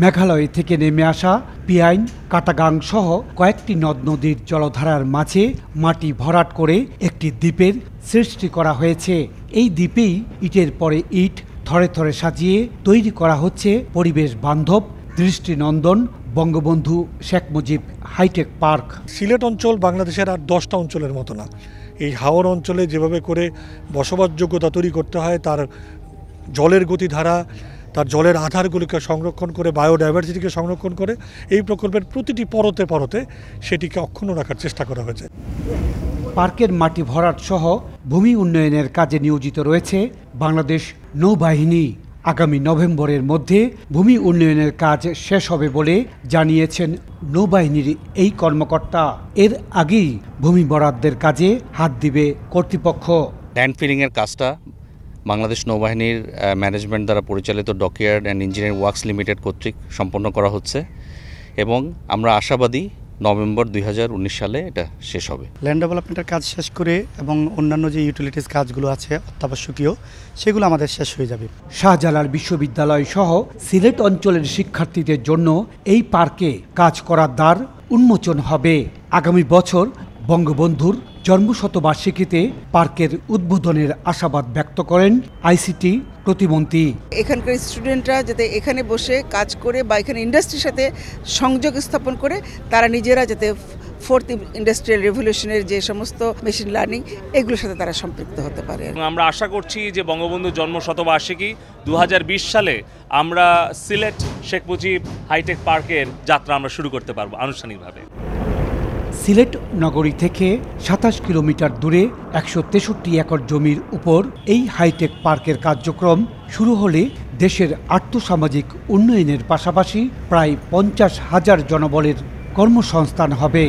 মেঘালয় থেকে নেমে আসা পিয়াইন কাটাগাং সহ কয়েকটি নদ নদীর জলধারার মাঝে মাটি ভরাট করে একটি দ্বীপের সৃষ্টি করা হয়েছে এই দ্বীপেই ইটের পরে ইট থরে থরে সাজিয়ে তৈরি করা হচ্ছে পরিবেশ বান্ধব দৃষ্টিনন্দন বঙ্গবন্ধু শেখ মুজিব হাইটেক পার্ক সিলেট অঞ্চল বাংলাদেশের আর দশটা অঞ্চলের মতো না এই হাওর অঞ্চলে যেভাবে করে বসবাসযোগ্যতা তৈরি করতে হয় তার জলের গতিধারা তার জলের আধারগুলিকে সংরক্ষণ করে বায়োডাইভার্সিটিকে সংরক্ষণ করে এই প্রকল্পের প্রতিটি পরতে পরতে সেটিকে অক্ষুণ্ণ রাখার চেষ্টা করা হয়েছে পার্কের মাটি ভরাট সহ ভূমি উন্নয়নের কাজে নিয়োজিত রয়েছে বাংলাদেশ নৌবাহিনী আগামী নভেম্বরের মধ্যে ভূমি উন্নয়নের কাজ শেষ হবে বলে জানিয়েছেন নৌবাহিনীর এই কর্মকর্তা এর আগেই ভূমি বরাদ্দের কাজে হাত দিবে কর্তৃপক্ষ ল্যান্ড ফিলিংয়ের কাজটা বাংলাদেশ নৌবাহিনীর ম্যানেজমেন্ট দ্বারা পরিচালিত dockyard and engineering works limited কর্তৃক সম্পন্ন করা হচ্ছে এবং আমরা আশাবাদী নভেম্বর দুই সালে এটা শেষ হবে ল্যান্ড ডেভেলপমেন্টের কাজ শেষ করে এবং অন্যান্য যে ইউটিলিটিস কাজগুলো আছে অত্যাবশ্যকীয় সেগুলো আমাদের শেষ হয়ে যাবে শাহজালাল বিশ্ববিদ্যালয় সহ সিলেট অঞ্চলের শিক্ষার্থীদের জন্য এই পার্কে কাজ করার দ্বার উন্মোচন হবে আগামী বছর বঙ্গবন্ধুর জন্মশতবার্ষিকীতে পার্কের উদ্বোধনের আশাবাদ ব্যক্ত করেন আইসিটি প্রতিমন্ত্রী এখানকার স্টুডেন্টরা যাতে এখানে বসে কাজ করে বা এখানে ইন্ডাস্ট্রির সাথে সংযোগ স্থাপন করে তারা নিজেরা যাতে ফোর্থ ইন্ডাস্ট্রিয়াল রেভলিউশনের যে সমস্ত মেশিন লার্নিং এগুলোর সাথে তারা সম্পৃক্ত হতে পারে আমরা আশা করছি যে বঙ্গবন্ধু জন্ম শতবার্ষিকী দু সালে আমরা সিলেট শেখ মুজিব হাইটেক পার্কের যাত্রা আমরা শুরু করতে পারবো আনুষ্ঠানিকভাবে সিলেট নগরী থেকে সাতাশ কিলোমিটার দূরে একশো তেষট্টি একর জমির উপর এই হাইটেক পার্কের কার্যক্রম শুরু হলে দেশের আর্থসামাজিক উন্নয়নের পাশাপাশি প্রায় পঞ্চাশ হাজার জনবলের কর্মসংস্থান হবে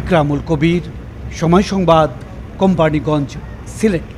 ইকরামুল কবির সময় সংবাদ কোম্পানিগঞ্জ সিলেট